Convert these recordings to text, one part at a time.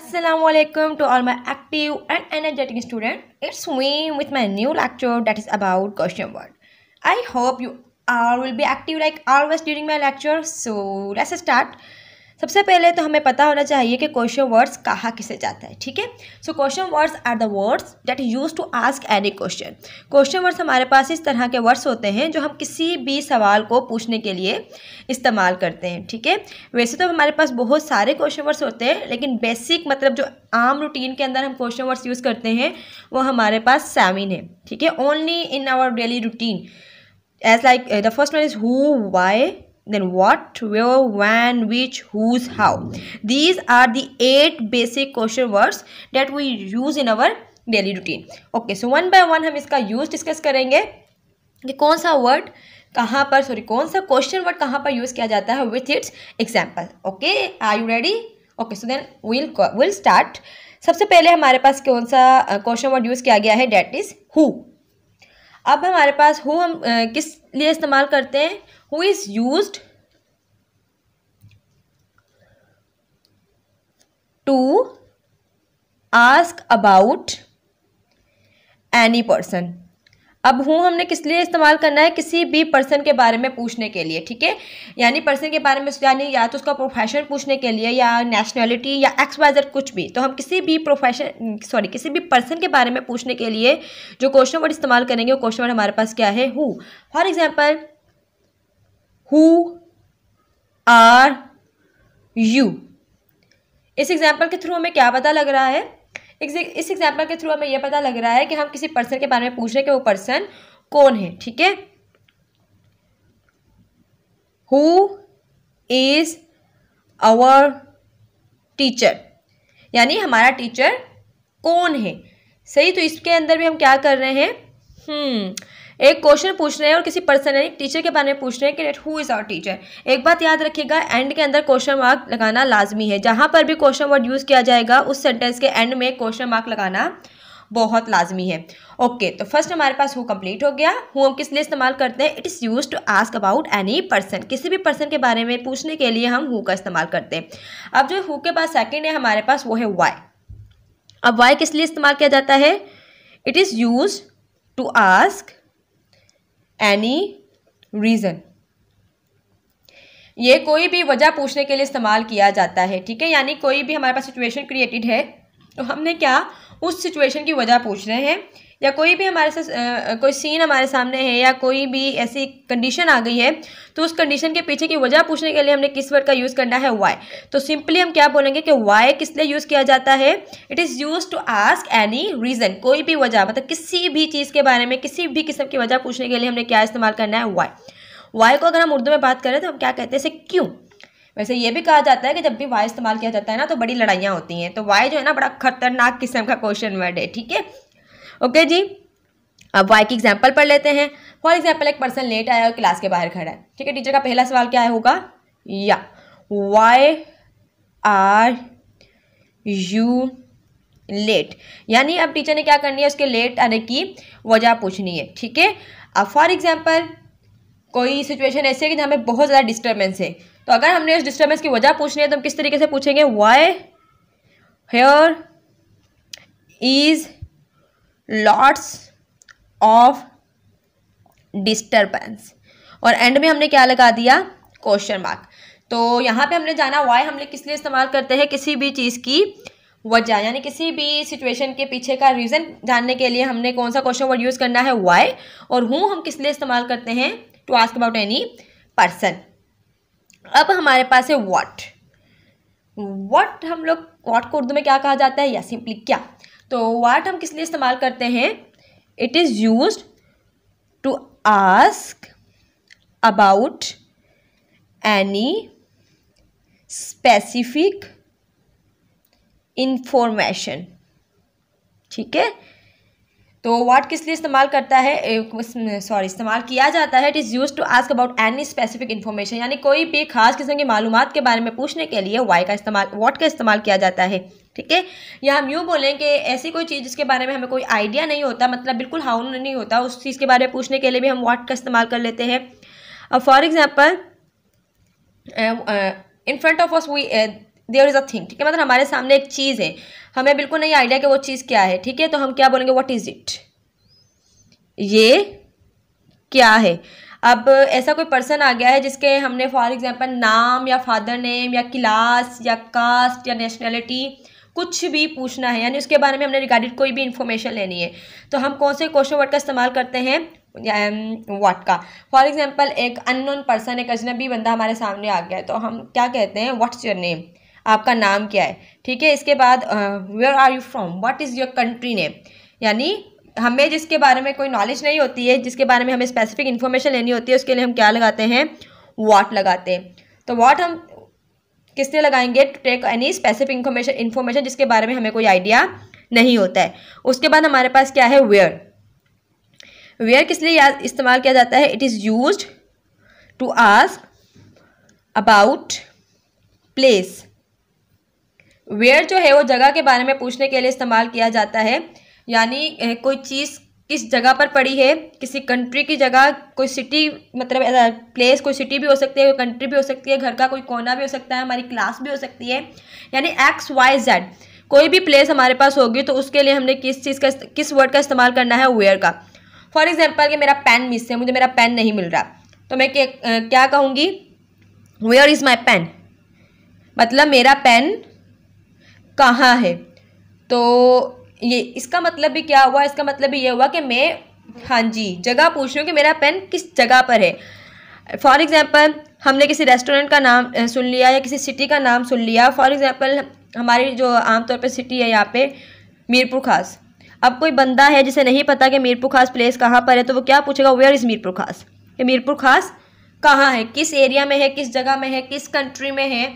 Assalamualaikum to all my active and energetic students. It's me with my new lecture that is about question word. I hope you all will be active like always during my lecture. So let's start. सबसे पहले तो हमें पता होना चाहिए कि question words कहाँ किसे जाता है ठीक है so question words are the words that use to ask any question question words हमारे पास इस तरह के वर्ड्स होते हैं जो हम किसी भी सवाल को पूछने के लिए इस्तेमाल करते हैं ठीक है वैसे तो हमारे पास बहुत सारे क्वेश्चन वर्ड्स होते हैं लेकिन बेसिक मतलब जो आम रूटीन के अंदर हम क्वेश्चन वर्ड्स यूज़ करते हैं वो हमारे पास सेवन है ठीक है only in our daily routine as like the first one is who why then what where when which whose how these are the eight basic question words that we use in our daily routine okay so one by one हम इसका use discuss करेंगे कि कौन सा word कहाँ पर sorry कौन सा क्वेश्चन वर्ड कहाँ पर यूज़ किया जाता है with its example okay are you ready okay so then will will start सबसे पहले हमारे पास कौन सा क्वेश्चन वर्ड यूज़ किया गया है डेट इज़ हु अब हमारे पास हु हम uh, किस लिए इस्तेमाल करते हैं who is used to ask about any person अब हूँ हमने किस लिए इस्तेमाल करना है किसी भी पर्सन के बारे में पूछने के लिए ठीक है यानी पर्सन के बारे में यानी या तो उसका प्रोफेशन पूछने के लिए या नेशनैलिटी या एक्स वाइजर कुछ भी तो हम किसी भी प्रोफेशन सॉरी किसी भी पर्सन के बारे में पूछने के लिए जो क्वेश्चन वर्ड इस्तेमाल करेंगे वो क्वेश्चन वर्ड हमारे पास क्या है who for example who are you इस एग्जाम्पल के थ्रू हमें क्या पता लग रहा है इस एग्जाम्पल के थ्रू हमें यह पता लग रहा है कि हम किसी पर्सन के बारे में पूछ रहे हैं कि वो पर्सन कौन है ठीक है हु इज आवर टीचर यानी हमारा टीचर कौन है सही तो इसके अंदर भी हम क्या कर रहे हैं हम्म एक क्वेश्चन पूछ रहे हैं और किसी पर्सन यानी टीचर के बारे में पूछ रहे हैं कि हु इज़ आवर टीचर एक बात याद रखिएगा एंड के अंदर क्वेश्चन मार्क लगाना लाजमी है जहाँ पर भी क्वेश्चन वर्ड यूज़ किया जाएगा उस सेंटेंस के एंड में क्वेश्चन मार्क लगाना बहुत लाजमी है ओके okay, तो फर्स्ट हमारे पास हु कंप्लीट हो गया हु हम किस लिए इस्तेमाल करते हैं it is use to ask about any person किसी भी पर्सन के बारे में पूछने के लिए हम हु का इस्तेमाल करते हैं अब जो हु के पास सेकेंड है हमारे पास वो है वाई अब वाई किस लिए इस्तेमाल किया जाता है it is use to ask any reason ये कोई भी वजह पूछने के लिए इस्तेमाल किया जाता है ठीक है यानी कोई भी हमारे पास सिचुएशन क्रिएटेड है तो हमने क्या उस सिचुएशन की वजह पूछ रहे हैं या कोई भी हमारे से कोई सीन हमारे सामने है या कोई भी ऐसी कंडीशन आ गई है तो उस कंडीशन के पीछे की वजह पूछने के लिए हमने किस वर्ड का यूज़ करना है वाई तो सिंपली हम क्या बोलेंगे कि वाई किस लिए यूज़ किया जाता है it is use to ask any reason कोई भी वजह मतलब किसी भी चीज़ के बारे में किसी भी किस्म की वजह पूछने के लिए हमने क्या इस्तेमाल करना है वाई वाई को अगर हम उर्दू में बात करें तो हम क्या कहते हैं क्यों वैसे ये भी कहा जाता है कि जब भी वाई इस्तेमाल किया जाता है ना तो बड़ी लड़ाइयाँ होती हैं तो वाई जो है ना बड़ा खतरनाक किस्म का क्वेश्चन वर्ड है ठीक है ओके जी अब वाई की एग्जाम्पल पढ़ लेते हैं फॉर एग्जाम्पल एक पर्सन लेट आया और क्लास के बाहर खड़ा है ठीक है टीचर का पहला सवाल क्या होगा या वाई आर यू लेट यानी अब टीचर ने क्या करनी है उसके लेट आने की वजह पूछनी है ठीक है अब फॉर एग्जाम्पल कोई सिचुएशन ऐसी है कि हमें बहुत ज़्यादा डिस्टर्बेंस है तो अगर हमने उस डिस्टर्बेंस की वजह पूछनी है तो हम किस तरीके से पूछेंगे why here is lots of disturbance और एंड में हमने क्या लगा दिया क्वेश्चन मार्क तो यहाँ पे हमने जाना वाई हमने किस लिए इस्तेमाल करते हैं किसी भी चीज़ की वजह यानी किसी भी सिचुएशन के पीछे का रीज़न जानने के लिए हमने कौन सा क्वेश्चन वर्ड यूज़ करना है वाई और हूँ हम किस लिए इस्तेमाल करते हैं to ask about any person अब हमारे पास है वॉट वॉट हम लोग वॉट को उर्दू में क्या कहा जाता है या सिंपली क्या तो वाट हम किस लिए इस्तेमाल करते हैं it is use to ask about any specific information ठीक है तो वाट किस लिए इस्तेमाल करता है सॉरी इस्तेमाल किया जाता है it is use to ask about any specific information यानी कोई भी खास किस्म की मालूम के बारे में पूछने के लिए वाई का इस्तेमाल वाट का इस्तेमाल किया जाता है ठीक है या हम यूँ बोलें कि ऐसी कोई चीज़ जिसके बारे में हमें कोई आइडिया नहीं होता मतलब बिल्कुल हाउन नहीं होता उस चीज़ के बारे में पूछने के लिए भी हम वाट का इस्तेमाल कर लेते हैं अब for example in front of us we there is a thing ठीक है मतलब हमारे सामने एक चीज़ है हमें बिल्कुल नहीं आइडिया कि वो चीज़ क्या है ठीक है तो हम क्या बोलेंगे वट इज़ इट ये क्या है अब ऐसा कोई पर्सन आ गया है जिसके हमने फॉर एग्जांपल नाम या फादर नेम या क्लास या कास्ट या नेशनैलिटी कुछ भी पूछना है यानी उसके बारे में हमने रिगार्डेड कोई भी इन्फॉर्मेशन लेनी है तो हम कौन से क्वेश्चन वर्ड का इस्तेमाल करते हैं वाट का फॉर एग्जाम्पल एक अननोन पर्सन एक अजनबी बंदा हमारे सामने आ गया है तो हम क्या कहते हैं व्हाट्स योर नेम आपका नाम क्या है ठीक है इसके बाद where are you from what is your country name यानी हमें जिसके बारे में कोई नॉलेज नहीं होती है जिसके बारे में हमें स्पेसिफिक इन्फॉर्मेशन लेनी होती है उसके लिए हम क्या लगाते हैं वाट लगाते हैं तो वाट हम किसने लगाएंगे to take any specific information information जिसके बारे में हमें कोई आइडिया नहीं होता है उसके बाद हमारे पास क्या है वेयर वेयर किस लिए याद इस्तेमाल किया जाता है it is use to ask about place where जो है वो जगह के बारे में पूछने के लिए इस्तेमाल किया जाता है यानी कोई चीज़ किस जगह पर पड़ी है किसी कंट्री की जगह कोई सिटी मतलब प्लेस कोई सिटी भी हो सकती है कोई कंट्री भी हो सकती है घर का कोई कोना भी हो सकता है हमारी क्लास भी हो सकती है यानी एक्स वाई जेड कोई भी प्लेस हमारे पास होगी तो उसके लिए हमने किस चीज़ का किस वर्ड का इस्तेमाल करना है वेयर का फॉर एग्जाम्पल कि मेरा पेन मिस है मुझे मेरा पेन नहीं मिल रहा तो मैं क्या कहूँगी वेयर इज़ माई पेन मतलब मेरा पेन कहाँ है तो ये इसका मतलब भी क्या हुआ इसका मतलब भी ये हुआ कि मैं हाँ जी जगह पूछ रही हूँ कि मेरा पेन किस जगह पर है फॉर एग्ज़ाम्पल हमने किसी रेस्टोरेंट का नाम सुन लिया या किसी सिटी का नाम सुन लिया फॉर एग्ज़ाम्पल हमारी जो आमतौर पर सिटी है यहाँ पे मीरपुर खास अब कोई बंदा है जिसे नहीं पता कि मीरपुर खास प्लेस कहाँ पर है तो वो क्या पूछेगा वेयर इज़ मीरपुर खास कि मीरपुर खास कहाँ है किस एरिया में है किस जगह में है किस कंट्री में है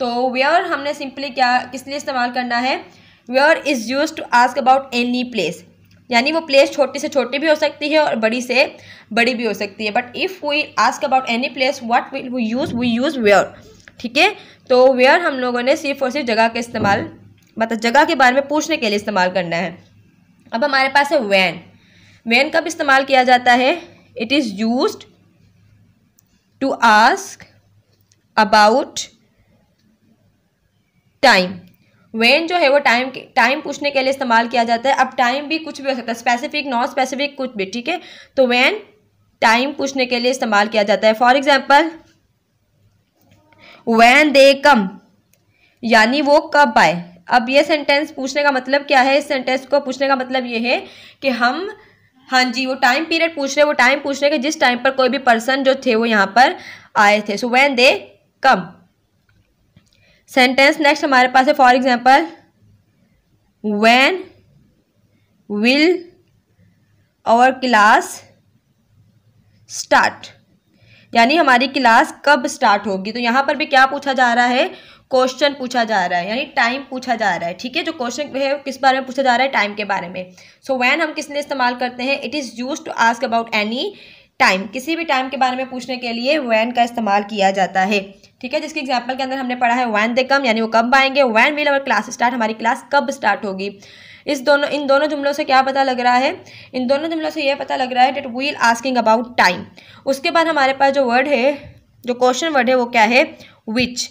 तो वेयर हमने सिंपली क्या किस लिए इस्तेमाल करना है where is use to ask about any place यानी वो प्लेस छोटी से छोटी भी हो सकती है और बड़ी से बड़ी भी हो सकती है but if we ask about any place what will we use we use where ठीक है तो वेयर हम लोगों ने सिर्फ और सिर्फ जगह का इस्तेमाल मतलब जगह के बारे में पूछने के लिए इस्तेमाल करना है अब हमारे पास है वैन वैन कब इस्तेमाल किया जाता है it is use to ask about time when जो है वो टाइम टाइम पूछने के लिए इस्तेमाल किया जाता है अब टाइम भी कुछ भी हो सकता है स्पेसिफिक नॉन स्पेसिफिक कुछ भी ठीक है तो वेन टाइम पूछने के लिए इस्तेमाल किया जाता है for example when they come यानी वो कब आए अब ये सेंटेंस पूछने का मतलब क्या है इस सेंटेंस को पूछने का मतलब ये है कि हम हाँ जी वो टाइम पीरियड पूछ रहे वो टाइम पूछ रहे हैं कि जिस टाइम पर कोई भी पर्सन जो थे वो यहाँ पर आए थे so when they come sentence next हमारे पास है for example when will our class start यानी हमारी क्लास कब स्टार्ट होगी तो यहाँ पर भी क्या पूछा जा रहा है क्वेश्चन पूछा जा रहा है यानी टाइम पूछा जा रहा है ठीक है जो क्वेश्चन है किस बारे में पूछा जा रहा है टाइम के बारे में सो so, वैन हम किस लिए इस्तेमाल करते हैं it is use to ask about any time किसी भी टाइम के बारे में पूछने के लिए वैन का इस्तेमाल किया जाता है ठीक है जिसके एग्जाम्पल के अंदर हमने पढ़ा है वैन दे कम यानी वो कब आएंगे when will our class start हमारी क्लास कब स्टार्ट होगी इस दोनों इन दोनों जुमलों से क्या पता लग रहा है इन दोनों जुमलों से यह पता लग रहा है that we'll asking about time उसके बाद हमारे पास जो वर्ड है जो क्वेश्चन वर्ड है वो क्या है विच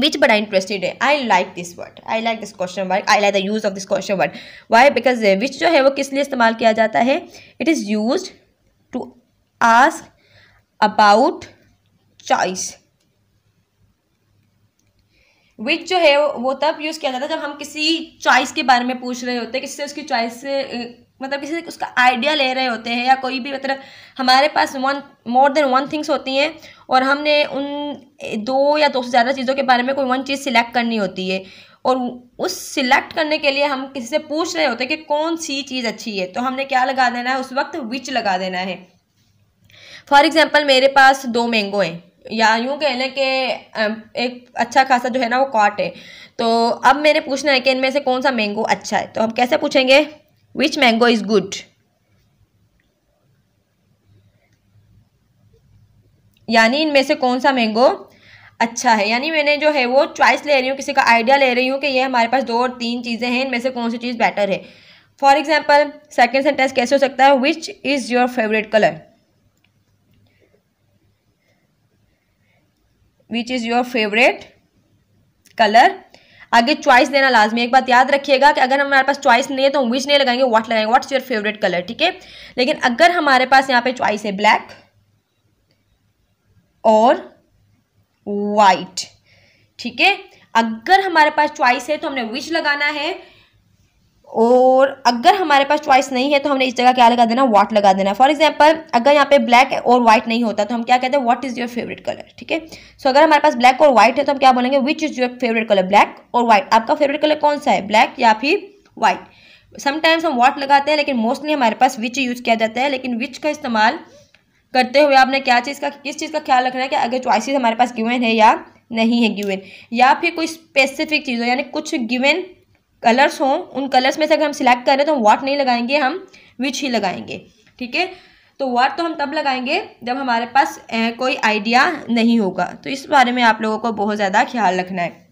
विच बड़ा इंटरेस्टेड है I like this word I like this question word I like the use of this question word why because which जो है वो किस लिए इस्तेमाल किया जाता है it is use to ask about choice which जो है वो तब यूज़ किया जाता है जब हम किसी चॉइस के बारे में पूछ रहे होते हैं किसी से उसकी चॉइस मतलब किसी से उसका आइडिया ले रहे होते हैं या कोई भी मतलब हमारे पास one more than one things होती हैं और हमने उन दो या दो से ज़्यादा चीज़ों के बारे में कोई वन चीज़ सिलेक्ट करनी होती है और उस सिलेक्ट करने के लिए हम किसी से पूछ रहे होते हैं कि कौन सी चीज़ अच्छी है तो हमने क्या लगा देना है उस वक्त विच लगा देना है फॉर एग्ज़ाम्पल मेरे पास दो मैंगो हैं या यूँ कह लें कि एक अच्छा खासा जो है ना वो कॉट है तो अब मैंने पूछना है कि इनमें से कौन सा मैंगो अच्छा है तो हम कैसे पूछेंगे विच मैंगो इज़ गुड यानी इनमें से कौन सा मैंगो अच्छा है यानी मैंने जो है वो चॉइस ले रही हूँ किसी का आइडिया ले रही हूँ कि ये हमारे पास दो और तीन चीज़ें हैं इनमें से कौन सी चीज़ बेटर है फॉर एग्जाम्पल सेकेंड सेंटेंस कैसे हो सकता है which is your favourite colour which is your favourite colour आगे चॉइस देना लाजमी एक बात याद रखिएगा कि अगर हमारे पास चॉइस नहीं है तो हम विच नहीं लगाएंगे व्हाट लगाएंगे व्हाट्स योर फेवरेट कलर ठीक है लेकिन अगर हमारे पास यहाँ पे चॉइस है ब्लैक और वाइट ठीक है अगर हमारे पास चॉइस है तो हमने विच लगाना है और अगर हमारे पास चॉइस नहीं है तो हमने इस जगह क्या लगा देना वाट लगा देना फॉर एग्जाम्पल अगर यहाँ पे ब्लैक और व्हाइट नहीं होता तो हम क्या कहते हैं what is your favourite colour ठीक है सो अगर हमारे पास ब्लैक और व्हाइट है तो हम क्या बोलेंगे which is your favourite colour black और व्हाइट आपका फेवरेट कलर कौन सा है ब्लैक या फिर व्हाइट समटाइम्स हम वाट लगाते हैं लेकिन मोस्टली हमारे पास विच यूज़ किया जाता है लेकिन विच का इस्तेमाल करते हुए आपने क्या चीज़ का किस चीज़ का ख्याल रखना है कि अगर चॉइसिस हमारे पास गिवन है या नहीं है गिवन या फिर कोई स्पेसिफिक चीज़ हो यानी कुछ गिवेन कलर्स हों उन कलर्स में से अगर हम सिलेक्ट करें तो हम वाट नहीं लगाएंगे हम विच ही लगाएंगे ठीक है तो वाट तो हम तब लगाएंगे जब हमारे पास कोई आइडिया नहीं होगा तो इस बारे में आप लोगों को बहुत ज़्यादा ख्याल रखना है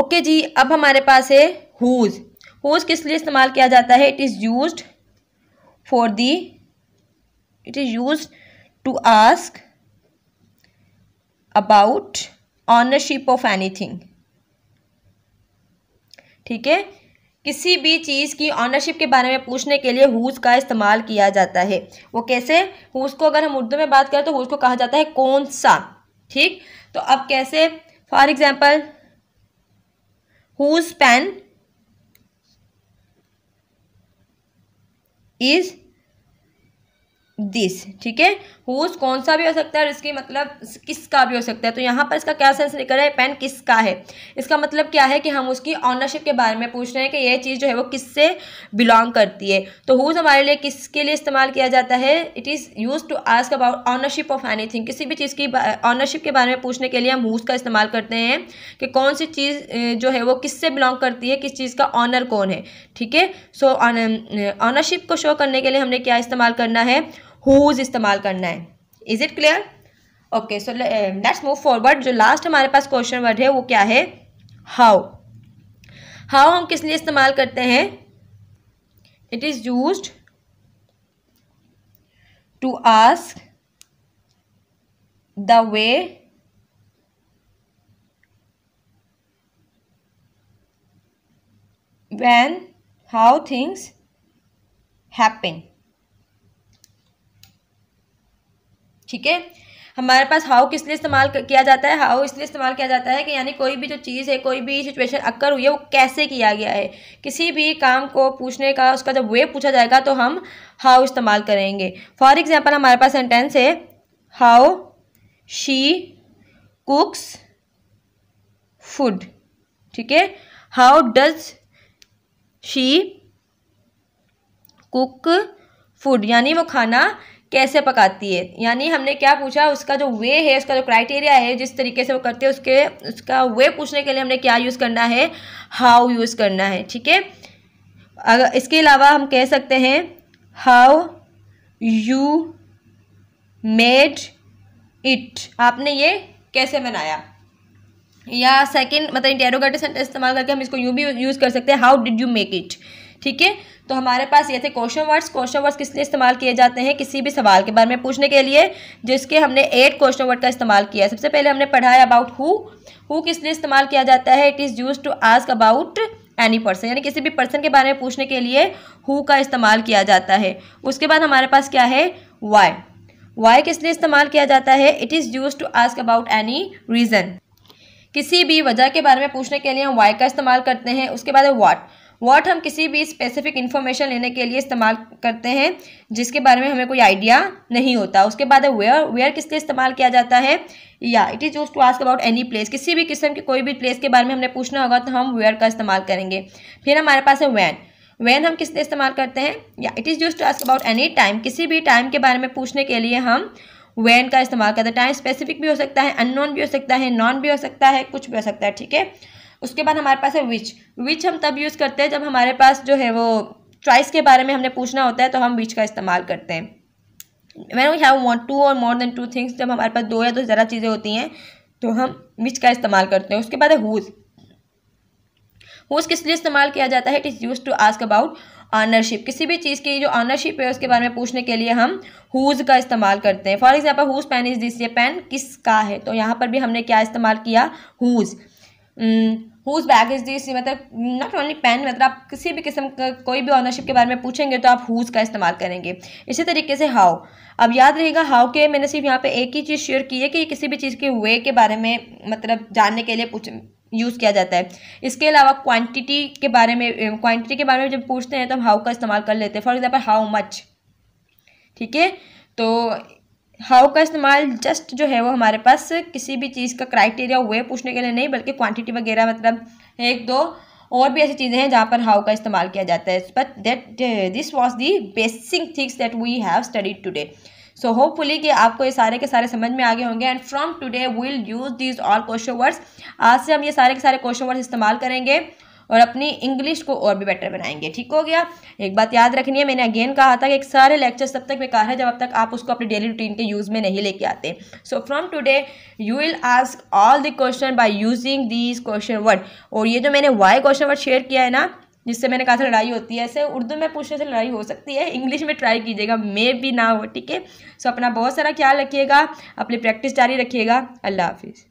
ओके जी अब हमारे पास है हुज़ हुज़ किस लिए इस्तेमाल किया जाता है it is use for the it is use to ask about ownership of anything ठीक है किसी भी चीज़ की ऑनरशिप के बारे में पूछने के लिए हुज का इस्तेमाल किया जाता है वो कैसे हुज को अगर हम उर्दू में बात करें तो हुज को कहा जाता है कौन सा ठीक तो अब कैसे for example whose pen is this ठीक है हुज कौन सा भी हो सकता है और इसकी मतलब किसका भी हो सकता है तो यहाँ पर इसका क्या सेंस निकल रहा है पेन किसका है इसका मतलब क्या है कि हम उसकी ऑनरशिप के बारे में पूछ रहे हैं कि यह चीज़ जो है वो किससे बिलोंग करती है तो हुज हमारे लिए किसके लिए इस्तेमाल किया जाता है it is use to ask about ownership of anything किसी भी चीज़ की ऑनरशिप के बारे में पूछने के लिए हम हुज का इस्तेमाल करते हैं कि कौन सी चीज़ जो है वो किससे बिलोंग करती है किस चीज़ का ऑनर कौन है ठीक है सो ऑनरशिप को शो करने के लिए हमने क्या इस्तेमाल करना है हुज इस्तेमाल करना है is it clear okay so let's move forward जो लास्ट हमारे पास क्वेश्चन वर्ड है वो क्या है हाउ हाउ हम किस लिए इस्तेमाल करते हैं it is use to ask the way when how things happening ठीक है हमारे पास हाउ किस लिए इस्तेमाल किया जाता है हाउ इसलिए इस्तेमाल किया जाता है कि यानी कोई भी जो चीज़ है कोई भी सिचुएशन अक्कर हुई है वो कैसे किया गया है किसी भी काम को पूछने का उसका जब वे पूछा जाएगा तो हम हाउ इस्तेमाल करेंगे फॉर एग्जाम्पल हमारे पास सेंटेंस है हाउ शी कुक्स फूड ठीक है how does she cook food यानी वो खाना कैसे पकाती है यानी हमने क्या पूछा उसका जो वे है उसका जो क्राइटेरिया है जिस तरीके से वो करते हैं उसके उसका वे पूछने के लिए हमने क्या यूज़ करना है हाउ यूज़ करना है ठीक है अगर इसके अलावा हम कह सकते हैं हाउ यू मेड इट आपने ये कैसे बनाया या सेकंड मतलब इंटेरोगेटिव सेंटेंस इस्तेमाल करके हम इसको यूँ भी यूज़ कर सकते हैं how did you make it ठीक है तो हमारे पास ये थे क्वेश्चन वर्ड्स क्वेश्चन वर्ड्स किस लिए इस्तेमाल किए जाते हैं किसी भी सवाल के बारे में पूछने के लिए जिसके हमने एट क्वेश्चन वर्ड का इस्तेमाल किया सबसे पहले हमने पढ़ा है अबाउट हु हु किस लिए इस्तेमाल किया जाता है it is use to ask about any person यानी किसी भी पर्सन के बारे में पूछने के लिए हु का इस्तेमाल किया जाता है उसके बाद हमारे पास क्या है वाई वाई किस लिए इस्तेमाल किया जाता है it is use to ask about any reason किसी भी वजह के बारे में पूछने के लिए हम वाई का इस्तेमाल करते हैं उसके बाद है वाट वॉट हम किसी भी स्पेसिफिक इन्फॉर्मेशन लेने के लिए इस्तेमाल करते हैं जिसके बारे में हमें कोई आइडिया नहीं होता उसके बाद है वेयर वेयर किस लिए इस्तेमाल किया जाता है या it is use to ask about any place किसी भी किस्म के कोई भी प्लेस के बारे में हमने पूछना होगा तो हम वेयर का इस्तेमाल करेंगे फिर हमारे पास है वैन वैन हम किस लिए इस्तेमाल करते हैं या it is use to ask about any time किसी भी टाइम के बारे में पूछने के लिए हम वैन का इस्तेमाल करते हैं टाइम स्पेसिफिक भी हो सकता है अननोन भी हो सकता है नॉन भी हो सकता है कुछ भी हो सकता है ठीक है उसके बाद हमारे पास है विच विच हम तब यूज़ करते हैं जब हमारे पास जो है वो चॉइस के बारे में हमने पूछना होता है तो हम विच का इस्तेमाल करते हैं when we have want to और मोर देन टू थिंग्स जब हमारे पास दो या दो तो ज़्यादा चीज़ें होती हैं तो हम विच का इस्तेमाल करते हैं उसके बाद है हुज़ हुज किस लिए इस्तेमाल किया जाता है it is use to ask about ownership किसी भी चीज़ की जो ऑनरशिप है उसके बारे में पूछने के लिए हम हुज का इस्तेमाल करते हैं for example whose pen is this ये पेन का है तो यहाँ पर भी हमने क्या इस्तेमाल किया whose whose bag is this मतलब नॉट ओनली पेन मतलब आप किसी भी किस्म का कोई भी ऑनरशिप के बारे में पूछेंगे तो आप हुज का इस्तेमाल करेंगे इसी तरीके से हाउ अब याद रहेगा हाउ के मैंने सिर्फ यहाँ पे एक ही चीज़ शेयर की है कि किसी भी चीज़ के वे के बारे में मतलब जानने के लिए पूछ यूज़ किया जाता है इसके अलावा क्वांटिटी के बारे में क्वांटिटी के बारे में जब पूछते हैं तो हम हाउ का इस्तेमाल कर लेते हैं फॉर एग्जाम्पल हाउ मच ठीक है तो हाउ का इस्तेमाल जस्ट जो है वो हमारे पास किसी भी चीज़ का क्राइटेरिया हुए पूछने के लिए नहीं बल्कि क्वांटिटी वगैरह मतलब एक दो और भी ऐसी चीज़ें हैं जहाँ पर हाउ का इस्तेमाल किया जाता है but that this was the basic things that we have studied today so hopefully कि आपको ये सारे के सारे समझ में आगे होंगे and from today will use these all question words आज से हम ये सारे के सारे क्वेश्चन वर्ड्स इस्तेमाल करेंगे और अपनी इंग्लिश को और भी बेटर बनाएंगे ठीक हो गया एक बात याद रखनी है मैंने अगेन कहा था कि एक सारे लेक्चर तब तक बेकार है जब अब तक आप उसको अपने डेली रूटीन के यूज़ में नहीं लेके आते so from today you will ask all the question by using these question word और ये जो मैंने वाई क्वेश्चन वर्ड शेयर किया है ना जिससे मैंने कहा था लड़ाई होती है ऐसे उर्दू में पूछने से लड़ाई हो सकती है इंग्लिश में ट्राई कीजिएगा मे भी ना हो ठीक है सो अपना बहुत सारा ख्याल रखिएगा अपनी प्रैक्टिस जारी रखिएगा अल्लाह हाफिज़